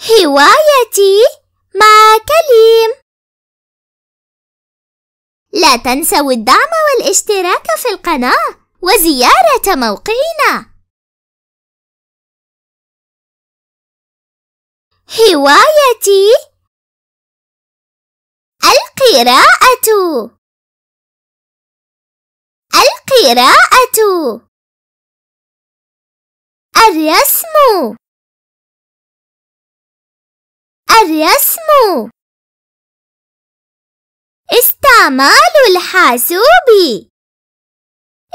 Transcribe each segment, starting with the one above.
هوايتي مع كليم لا تنسوا الدعم والاشتراك في القناة وزيارة موقعنا هوايتي القراءة القراءة الرسم الرسم استعمال الحاسوب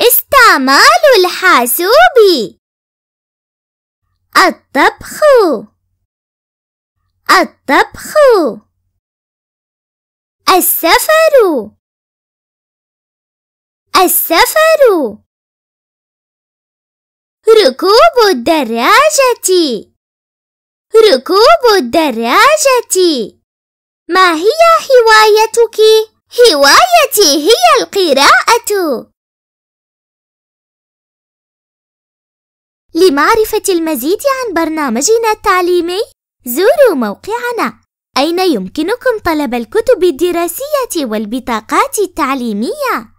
استعمال الحاسوب الطبخ الطبخ السفر السفر ركوب الدراجة ركوب الدراجة ما هي هوايتك؟ هوايتي هي القراءة لمعرفة المزيد عن برنامجنا التعليمي زوروا موقعنا أين يمكنكم طلب الكتب الدراسية والبطاقات التعليمية